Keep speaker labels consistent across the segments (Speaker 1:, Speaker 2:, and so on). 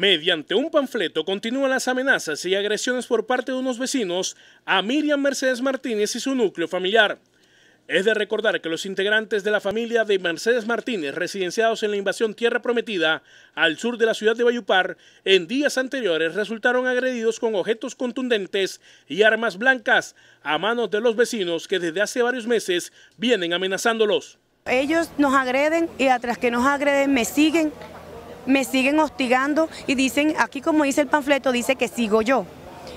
Speaker 1: Mediante un panfleto continúan las amenazas y agresiones por parte de unos vecinos a Miriam Mercedes Martínez y su núcleo familiar. Es de recordar que los integrantes de la familia de Mercedes Martínez, residenciados en la invasión Tierra Prometida al sur de la ciudad de Bayupar, en días anteriores resultaron agredidos con objetos contundentes y armas blancas a manos de los vecinos que desde hace varios meses vienen amenazándolos.
Speaker 2: Ellos nos agreden y atrás que nos agreden me siguen me siguen hostigando y dicen, aquí como dice el panfleto, dice que sigo yo.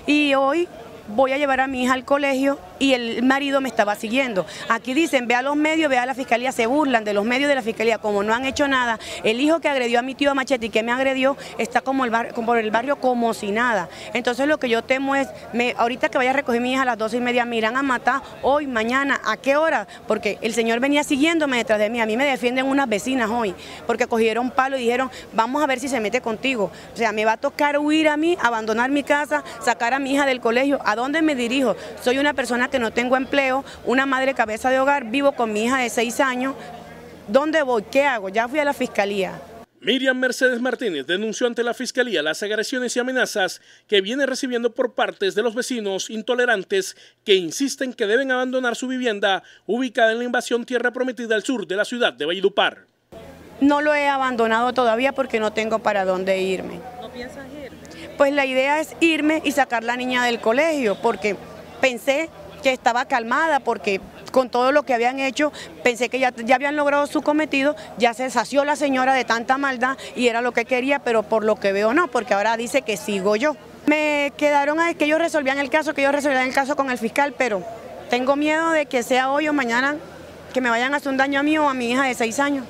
Speaker 2: Y hoy voy a llevar a mi hija al colegio y el marido me estaba siguiendo. Aquí dicen, ve a los medios, ve a la fiscalía, se burlan de los medios de la fiscalía, como no han hecho nada. El hijo que agredió a mi tío Machete y que me agredió está como el barrio, como el barrio como si nada. Entonces lo que yo temo es, me, ahorita que vaya a recoger a mi hija a las 12 y media, me irán a matar hoy, mañana, ¿a qué hora? Porque el señor venía siguiéndome detrás de mí, a mí me defienden unas vecinas hoy, porque cogieron palo y dijeron, vamos a ver si se mete contigo. O sea, me va a tocar huir a mí, abandonar mi casa, sacar a mi hija del colegio. ¿a dónde me dirijo? Soy una persona que no tengo empleo, una madre cabeza de hogar, vivo con mi hija de seis años. ¿Dónde voy? ¿Qué hago? Ya fui a la fiscalía.
Speaker 1: Miriam Mercedes Martínez denunció ante la Fiscalía las agresiones y amenazas que viene recibiendo por partes de los vecinos intolerantes que insisten que deben abandonar su vivienda ubicada en la invasión Tierra Prometida al sur de la ciudad de Valledupar.
Speaker 2: No lo he abandonado todavía porque no tengo para dónde irme. Pues la idea es irme y sacar la niña del colegio, porque pensé que estaba calmada, porque con todo lo que habían hecho, pensé que ya, ya habían logrado su cometido, ya se sació la señora de tanta maldad y era lo que quería, pero por lo que veo no, porque ahora dice que sigo yo. Me quedaron a que ellos resolvían el caso, que ellos resolvían el caso con el fiscal, pero tengo miedo de que sea hoy o mañana que me vayan a hacer un daño a mí o a mi hija de seis años.